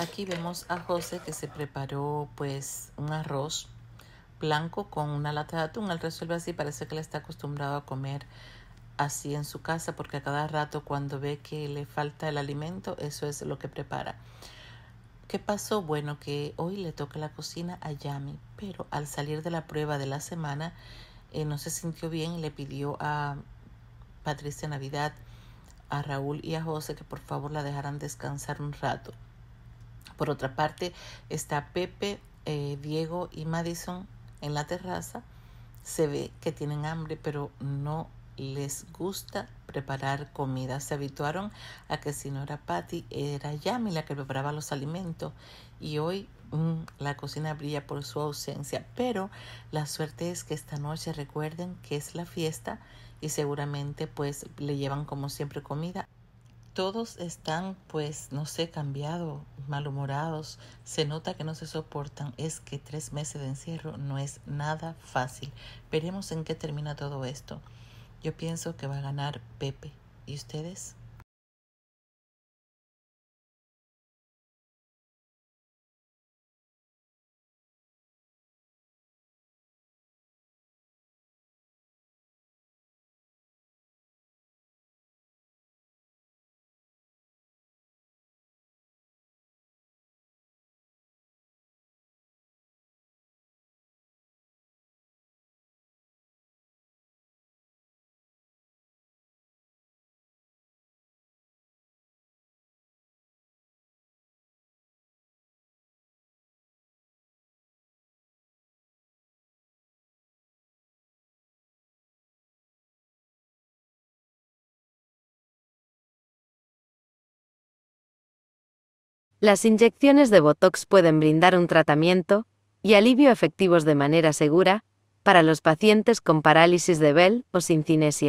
Aquí vemos a José que se preparó pues un arroz blanco con una lata de atún. Al resuelve así, parece que le está acostumbrado a comer así en su casa porque a cada rato cuando ve que le falta el alimento, eso es lo que prepara. ¿Qué pasó? Bueno, que hoy le toca la cocina a Yami, pero al salir de la prueba de la semana eh, no se sintió bien y le pidió a Patricia Navidad, a Raúl y a José que por favor la dejaran descansar un rato. Por otra parte, está Pepe, eh, Diego y Madison en la terraza. Se ve que tienen hambre, pero no les gusta preparar comida. Se habituaron a que si no era Patty, era Yami la que preparaba los alimentos. Y hoy mm, la cocina brilla por su ausencia. Pero la suerte es que esta noche recuerden que es la fiesta y seguramente pues le llevan como siempre comida todos están, pues, no sé, cambiados, malhumorados, se nota que no se soportan, es que tres meses de encierro no es nada fácil. Veremos en qué termina todo esto. Yo pienso que va a ganar Pepe. ¿Y ustedes? Las inyecciones de Botox pueden brindar un tratamiento y alivio efectivos de manera segura para los pacientes con parálisis de Bell o sin cinesia.